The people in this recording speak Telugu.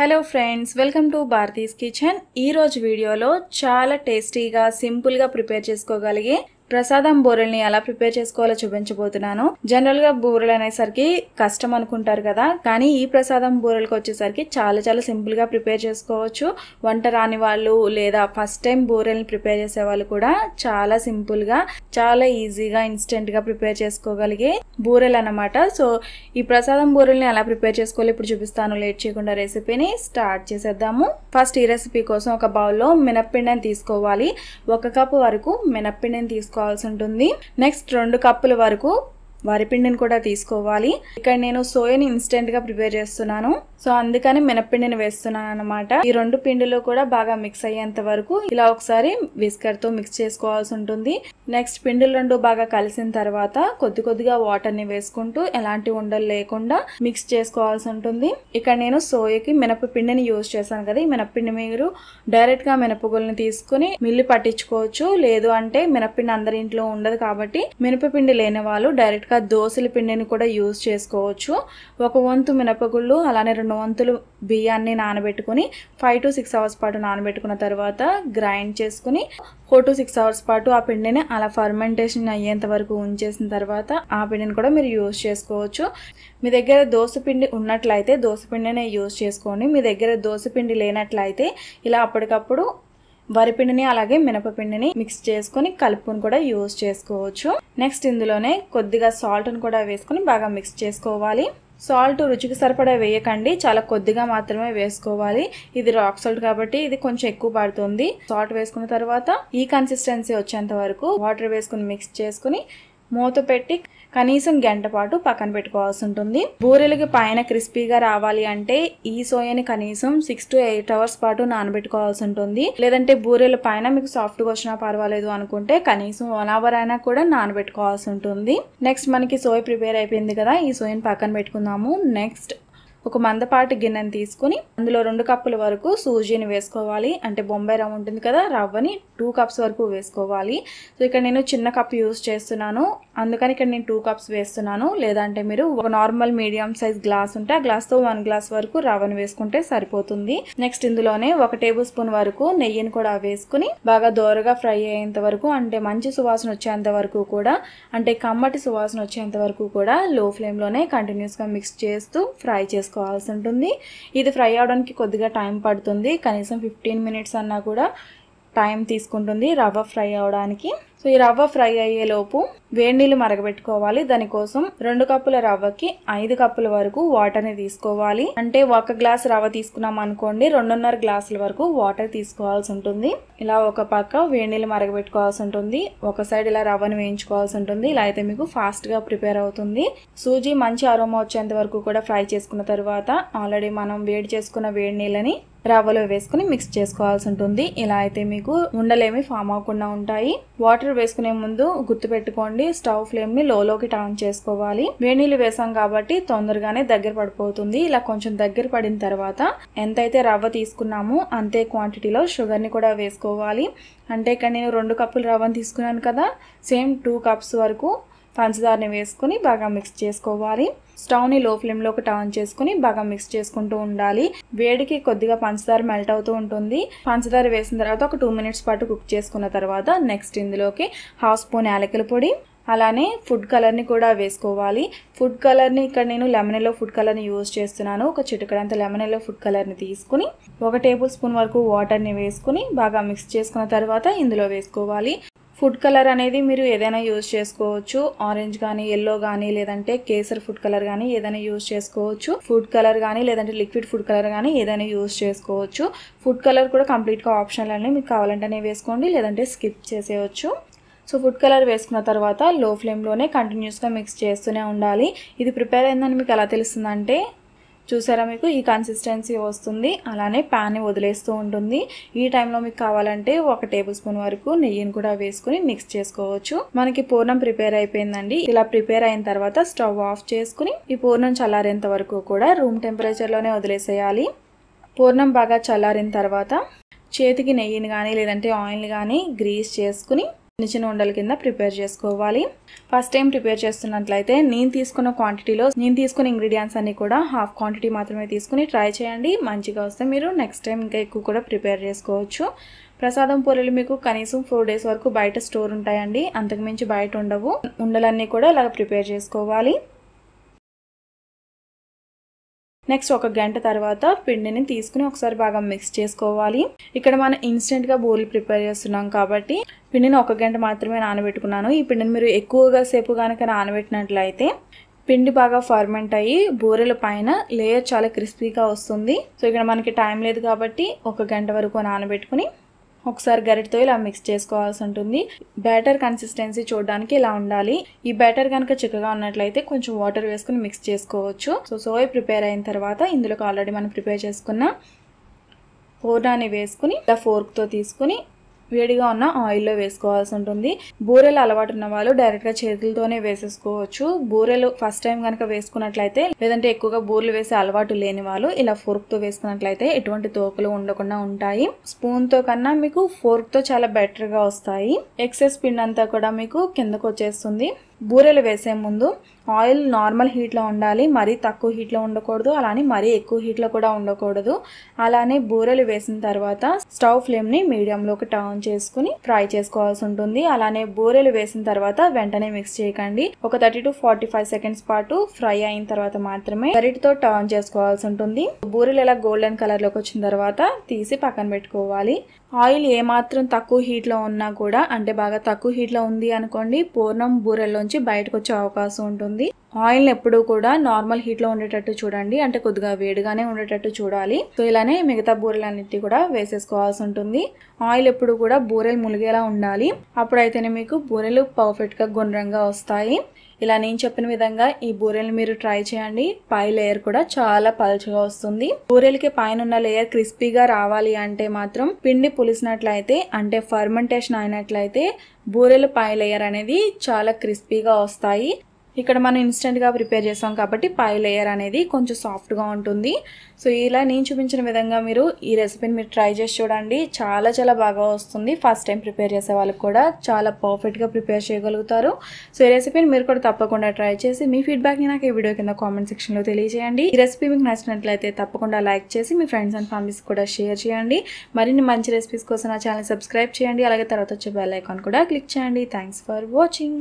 hello friends welcome to Bharati's kitchen ఈరోజు వీడియోలో చాలా టేస్టీగా సింపుల్గా ప్రిపేర్ చేసుకోగలిగే ప్రసాదం బూరెల్ని ఎలా ప్రిపేర్ చేసుకోవాలో చూపించబోతున్నాను జనరల్ గా బూరెలు అనేసరికి కష్టం అనుకుంటారు కదా కానీ ఈ ప్రసాదం బూరెలకు వచ్చేసరికి చాలా చాలా సింపుల్ గా ప్రిపేర్ చేసుకోవచ్చు వంట రాని వాళ్ళు లేదా ఫస్ట్ టైం బూరెల్ని ప్రిపేర్ చేసే వాళ్ళు కూడా చాలా సింపుల్ గా చాలా ఈజీగా ఇన్స్టెంట్ గా ప్రిపేర్ చేసుకోగలిగే బూరెలు అనమాట సో ఈ ప్రసాదం బూరెల్ని ఎలా ప్రిపేర్ చేసుకోవాలి ఇప్పుడు చూపిస్తాను లేట్ చేయకుండా రెసిపీని స్టార్ట్ చేసేద్దాము ఫస్ట్ ఈ రెసిపీ కోసం ఒక బౌల్లో మినప్పిండిని తీసుకోవాలి ఒక కప్ వరకు మినప్పిండిని తీసుకోవాలి తీసుకోవాల్సి ఉంటుంది నెక్స్ట్ రెండు కప్పుల వరకు వరిపిండిని కూడా తీసుకోవాలి ఇక్కడ నేను సోయని ఇన్స్టెంట్ గా ప్రిపేర్ చేస్తున్నాను సో అందుకని మినపిండిని వేస్తున్నాను అనమాట ఈ రెండు పిండిలో కూడా బాగా మిక్స్ అయ్యేంత వరకు ఇలా ఒకసారి విస్కర్ తో మిక్స్ చేసుకోవాల్సి ఉంటుంది నెక్స్ట్ పిండిలు రెండు బాగా కలిసిన తర్వాత కొద్ది కొద్దిగా వాటర్ ని వేసుకుంటూ ఎలాంటి ఉండలు లేకుండా మిక్స్ చేసుకోవాల్సి ఉంటుంది ఇక్కడ నేను సోయకి మినపపిండిని యూజ్ చేశాను కదా ఈ మినపిండి మీరు డైరెక్ట్ గా మినపగుల్ని తీసుకుని మిల్లి పట్టించుకోవచ్చు లేదు అంటే మినపిండి అందరి ఇంట్లో ఉండదు కాబట్టి మినపపిండి లేని వాళ్ళు డైరెక్ట్ డైరెక్ట్గా దోశల పిండిని కూడా యూజ్ చేసుకోవచ్చు ఒక వంతు మినపగుళ్ళు అలానే రెండు వంతులు బియ్యాన్ని నానబెట్టుకుని ఫైవ్ టు సిక్స్ అవర్స్ పాటు నానబెట్టుకున్న తర్వాత గ్రైండ్ చేసుకుని ఫోర్ టు సిక్స్ అవర్స్ పాటు ఆ పిండిని అలా ఫర్మెంటేషన్ అయ్యేంత వరకు ఉంచేసిన తర్వాత ఆ పిండిని కూడా మీరు యూజ్ చేసుకోవచ్చు మీ దగ్గర దోశపిండి ఉన్నట్లయితే దోశపిండినే యూజ్ చేసుకోండి మీ దగ్గర దోశపిండి లేనట్లయితే ఇలా అప్పటికప్పుడు వరిపిండిని అలాగే మినపపిండిని మిక్స్ చేసుకుని కలుపుని కూడా యూజ్ చేసుకోవచ్చు నెక్స్ట్ ఇందులోనే కొద్దిగా సాల్ట్ని కూడా వేసుకుని బాగా మిక్స్ చేసుకోవాలి సాల్ట్ రుచికి సరిపడా వేయకండి చాలా కొద్దిగా మాత్రమే వేసుకోవాలి ఇది రాక్ సాల్ట్ కాబట్టి ఇది కొంచెం ఎక్కువ పడుతుంది సాల్ట్ వేసుకున్న తర్వాత ఈ కన్సిస్టెన్సీ వచ్చేంత వరకు వాటర్ వేసుకుని మిక్స్ చేసుకుని మూత పెట్టి కనీసం గంట పాటు పక్కన పెట్టుకోవాల్సి ఉంటుంది బూరెలకి పైన క్రిస్పీగా రావాలి అంటే ఈ సోయాని కనీసం సిక్స్ టు ఎయిట్ అవర్స్ పాటు నానబెట్టుకోవాల్సి ఉంటుంది లేదంటే బూరెల పైన మీకు సాఫ్ట్గా వచ్చినా పర్వాలేదు అనుకుంటే కనీసం వన్ అవర్ అయినా కూడా నానబెట్టుకోవాల్సి ఉంటుంది నెక్స్ట్ మనకి సోయ ప్రిపేర్ అయిపోయింది కదా ఈ సోయని పక్కన పెట్టుకుందాము నెక్స్ట్ ఒక మందపాటి గిన్నెని తీసుకుని అందులో రెండు కప్పుల వరకు సూజీని వేసుకోవాలి అంటే బొంబాయి రవ్వ ఉంటుంది కదా రవ్వని టూ కప్స్ వరకు వేసుకోవాలి సో ఇక్కడ నేను చిన్న కప్ యూజ్ చేస్తున్నాను అందుకని ఇక్కడ నేను టూ కప్స్ వేస్తున్నాను లేదంటే మీరు ఒక నార్మల్ మీడియం సైజ్ గ్లాస్ ఉంటే ఆ గ్లాస్తో వన్ గ్లాస్ వరకు రవ్వను వేసుకుంటే సరిపోతుంది నెక్స్ట్ ఇందులోనే ఒక టేబుల్ స్పూన్ వరకు నెయ్యిని కూడా వేసుకుని బాగా దోరగా ఫ్రై అయ్యేంత వరకు అంటే మంచి సువాసన వచ్చేంత వరకు కూడా అంటే కమ్మటి సువాసన వచ్చేంత వరకు కూడా లో ఫ్లేమ్లోనే కంటిన్యూస్గా మిక్స్ చేస్తూ ఫ్రై చేసుకోవాల్సి ఉంటుంది ఇది ఫ్రై అవడానికి కొద్దిగా టైం పడుతుంది కనీసం ఫిఫ్టీన్ మినిట్స్ అన్నా కూడా టైం తీసుకుంటుంది రవ్వ ఫ్రై అవడానికి సో ఈ రవ్వ ఫ్రై అయ్యేలోపు వేడి నీళ్ళు మరగబెట్టుకోవాలి దానికోసం రెండు కప్పుల రవ్వకి ఐదు కప్పుల వరకు వాటర్ని తీసుకోవాలి అంటే ఒక గ్లాస్ రవ్వ తీసుకున్నాం అనుకోండి రెండున్నర గ్లాసుల వరకు వాటర్ తీసుకోవాల్సి ఉంటుంది ఇలా ఒక పక్క వేడి నీళ్ళు మరగబెట్టుకోవాల్సి ఉంటుంది ఒక సైడ్ ఇలా రవ్వను వేయించుకోవాల్సి ఉంటుంది ఇలా అయితే మీకు ఫాస్ట్గా ప్రిపేర్ అవుతుంది సూజీ మంచి అరోమా వచ్చేంత వరకు కూడా ఫ్రై చేసుకున్న తర్వాత ఆల్రెడీ మనం వేడి చేసుకున్న వేడి నీళ్ళని రవ్వలో వేసుకుని మిక్స్ చేసుకోవాల్సి ఉంటుంది ఇలా అయితే మీకు ఉండలేమి ఫామ్ అవ్వకుండా ఉంటాయి వాటర్ వేసుకునే ముందు గుర్తుపెట్టుకోండి స్టవ్ ఫ్లేమ్ ని లోలోకి టర్న్ చేసుకోవాలి వేణీలు వేసాం కాబట్టి తొందరగానే దగ్గర పడిపోతుంది ఇలా కొంచెం దగ్గర పడిన తర్వాత ఎంతైతే రవ్వ తీసుకున్నామో అంతే క్వాంటిటీలో షుగర్ని కూడా వేసుకోవాలి అంటే ఇక్కడ నేను రెండు కప్పులు రవ్వను తీసుకున్నాను కదా సేమ్ టూ కప్స్ వరకు పంచదారని వేసుకుని బాగా మిక్స్ చేసుకోవాలి స్టవ్ని లో ఫ్లేమ్లోకి టర్న్ చేసుకుని బాగా మిక్స్ చేసుకుంటూ ఉండాలి వేడికి కొద్దిగా పంచదార మెల్ట్ అవుతూ ఉంటుంది పంచదార వేసిన తర్వాత ఒక టూ మినిట్స్ పాటు కుక్ చేసుకున్న తర్వాత నెక్స్ట్ ఇందులోకి హాఫ్ స్పూన్ యాలకుల పొడి అలానే ఫుడ్ కలర్ని కూడా వేసుకోవాలి ఫుడ్ కలర్ని ఇక్కడ నేను లెమనెల్లో ఫుడ్ కలర్ని యూజ్ చేస్తున్నాను ఒక చిటికడంత లెమనెల్లో ఫుడ్ కలర్ని తీసుకుని ఒక టేబుల్ స్పూన్ వరకు వాటర్ని వేసుకుని బాగా మిక్స్ చేసుకున్న తర్వాత ఇందులో వేసుకోవాలి ఫుడ్ కలర్ అనేది మీరు ఏదైనా యూజ్ చేసుకోవచ్చు ఆరెంజ్ కానీ ఎల్లో కానీ లేదంటే కేసర్ ఫుడ్ కలర్ కానీ ఏదైనా యూజ్ చేసుకోవచ్చు ఫుడ్ కలర్ కానీ లేదంటే లిక్విడ్ ఫుడ్ కలర్ కానీ ఏదైనా యూజ్ చేసుకోవచ్చు ఫుడ్ కలర్ కూడా కంప్లీట్గా ఆప్షనల్ అన్నీ మీకు కావాలంటేనే వేసుకోండి లేదంటే స్కిప్ చేసేయచ్చు సో ఫుడ్ కలర్ వేసుకున్న తర్వాత లో ఫ్లేమ్లోనే కంటిన్యూస్గా మిక్స్ చేస్తూనే ఉండాలి ఇది ప్రిపేర్ అయిందని మీకు ఎలా తెలుస్తుందంటే చూసారా మీకు ఈ కన్సిస్టెన్సీ వస్తుంది అలానే ప్యాన్ని వదిలేస్తూ ఉంటుంది ఈ టైంలో మీకు కావాలంటే ఒక టేబుల్ స్పూన్ వరకు నెయ్యిని కూడా వేసుకుని మిక్స్ చేసుకోవచ్చు మనకి పూర్ణం ప్రిపేర్ అయిపోయిందండి ఇలా ప్రిపేర్ అయిన తర్వాత స్టవ్ ఆఫ్ చేసుకుని ఈ పూర్ణం చల్లారేంత వరకు కూడా రూమ్ టెంపరేచర్లోనే వదిలేసేయాలి పూర్ణం బాగా చల్లారిన తర్వాత చేతికి నెయ్యిని కానీ లేదంటే ఆయిల్ని కానీ గ్రీస్ చేసుకుని చిన్న చిన్న ఉండల కింద ప్రిపేర్ చేసుకోవాలి ఫస్ట్ టైం ప్రిపేర్ చేస్తున్నట్లయితే నేను తీసుకున్న క్వాంటిటీలో నేను తీసుకున్న ఇంగ్రీడియంట్స్ అన్ని కూడా హాఫ్ క్వాంటిటీ మాత్రమే తీసుకుని ట్రై చేయండి మంచిగా వస్తే మీరు నెక్స్ట్ టైం ఇంకా ఎక్కువ కూడా ప్రిపేర్ చేసుకోవచ్చు ప్రసాదం పూరీలు మీకు కనీసం ఫోర్ డేస్ వరకు బయట స్టోర్ ఉంటాయండి అంతకుమించి బయట ఉండవు ఉండలన్నీ కూడా ఇలాగ ప్రిపేర్ చేసుకోవాలి నెక్స్ట్ ఒక గంట తర్వాత పిండిని తీసుకుని ఒకసారి బాగా మిక్స్ చేసుకోవాలి ఇక్కడ మనం ఇన్స్టెంట్గా బోర్లు ప్రిపేర్ చేస్తున్నాం కాబట్టి పిండిని ఒక గంట మాత్రమే నానబెట్టుకున్నాను ఈ పిండిని మీరు ఎక్కువగా సేపు కనుక నానబెట్టినట్లయితే పిండి బాగా ఫర్మెంట్ అయ్యి బూరెల పైన లేయర్ చాలా క్రిస్పీగా వస్తుంది సో ఇక్కడ మనకి టైం లేదు కాబట్టి ఒక గంట వరకు నానబెట్టుకుని ఒకసారి గరిటతో ఇలా మిక్స్ చేసుకోవాల్సి ఉంటుంది బ్యాటర్ కన్సిస్టెన్సీ చూడడానికి ఇలా ఉండాలి ఈ బ్యాటర్ కనుక చిక్కగా ఉన్నట్లయితే కొంచెం వాటర్ వేసుకుని మిక్స్ చేసుకోవచ్చు సో సోయ్ ప్రిపేర్ అయిన తర్వాత ఇందులోకి ఆల్రెడీ మనం ప్రిపేర్ చేసుకున్న పూర్ణాన్ని వేసుకుని ఇలా ఫోర్క్తో తీసుకుని వేడిగా ఉన్న ఆయిల్లో వేసుకోవాల్సి ఉంటుంది బూరెలు అలవాటు ఉన్న వాళ్ళు డైరెక్ట్గా చేతులతోనే వేసేసుకోవచ్చు బూరెలు ఫస్ట్ టైం కనుక వేసుకున్నట్లయితే లేదంటే ఎక్కువగా బూరెలు వేసే అలవాటు లేని వాళ్ళు ఇలా ఫోర్క్తో వేసుకున్నట్లయితే ఎటువంటి తోకలు ఉండకుండా ఉంటాయి స్పూన్తో కన్నా మీకు ఫోర్క్తో చాలా బెటర్గా వస్తాయి ఎక్సెస్ పిండి అంతా కూడా మీకు కిందకు వచ్చేస్తుంది బూరెలు వేసే ముందు ఆయిల్ నార్మల్ హీట్లో ఉండాలి మరీ తక్కువ హీట్లో ఉండకూడదు అలానే మరీ ఎక్కువ హీట్లో కూడా ఉండకూడదు అలానే బూరెలు వేసిన తర్వాత స్టవ్ ఫ్లేమ్ని మీడియంలోకి టర్న్ చేసుకుని ఫ్రై చేసుకోవాల్సి ఉంటుంది అలానే బూరెలు వేసిన తర్వాత వెంటనే మిక్స్ చేయకండి ఒక thirty to forty five seconds పాటు ఫ్రై అయిన తర్వాత మాత్రమే గరిటితో టర్న్ చేసుకోవాల్సి ఉంటుంది బూరెలు ఇలా గోల్డెన్ కలర్లోకి వచ్చిన తర్వాత తీసి పక్కన పెట్టుకోవాలి ఆయిల్ ఏమాత్రం తక్కువ హీట్లో ఉన్నా కూడా అంటే బాగా తక్కువ హీట్లో ఉంది అనుకోండి పూర్ణం బూరెల్లో నుంచి బయటకు వచ్చే అవకాశం ఉంటుంది ఆయిల్ ఎప్పుడూ కూడా నార్మల్ హీట్ లో ఉండేటట్టు చూడండి అంటే కొద్దిగా వేడిగానే ఉండేటట్టు చూడాలి సో ఇలానే మిగతా బూరెలన్నిటి కూడా వేసేసుకోవాల్సి ఉంటుంది ఆయిల్ ఎప్పుడు కూడా బూరెలు ములిగేలా ఉండాలి అప్పుడైతేనే మీకు బూరెలు పర్ఫెక్ట్ గా గుండ్రంగా వస్తాయి ఇలా నేను చెప్పిన విధంగా ఈ బూరెలు మీరు ట్రై చేయండి పై లేయర్ కూడా చాలా పలుచగా వస్తుంది బూరెలకి పైన ఉన్న లేయర్ క్రిస్పీగా రావాలి అంటే మాత్రం పిండి పులిసినట్లయితే అంటే ఫర్మెంటేషన్ అయినట్లయితే బూరెలు పై లేయర్ అనేది చాలా క్రిస్పీగా వస్తాయి ఇక్కడ మనం ఇన్స్టెంట్గా ప్రిపేర్ చేసాం కాబట్టి పై లేయర్ అనేది కొంచెం సాఫ్ట్గా ఉంటుంది సో ఇలా నేను చూపించిన విధంగా మీరు ఈ రెసిపీని మీరు ట్రై చేసి చూడండి చాలా చాలా బాగా వస్తుంది ఫస్ట్ టైం ప్రిపేర్ చేసే వాళ్ళకి కూడా చాలా పర్ఫెక్ట్గా ప్రిపేర్ చేయగలుగుతారు సో ఈ రెసిపీని మీరు కూడా తప్పకుండా ట్రై చేసి మీ ఫీడ్బ్యాక్ని నాకు ఈ వీడియో కింద కామెంట్ సెక్షన్లో తెలియజేయండి ఈ రెసిపీ మీకు నచ్చినట్లయితే తప్పకుండా లైక్ చేసి మీ ఫ్రెండ్స్ అండ్ ఫ్యామిలీస్ కూడా షేర్ చేయండి మరిన్ని మంచి రెసిపీస్ కోసం నా ఛానల్ సబ్స్క్రైబ్ చేయండి అలాగే తర్వాత వచ్చే బెల్ ఐకాన్ కూడా క్లిక్ చేయండి థ్యాంక్స్ ఫర్ వాచింగ్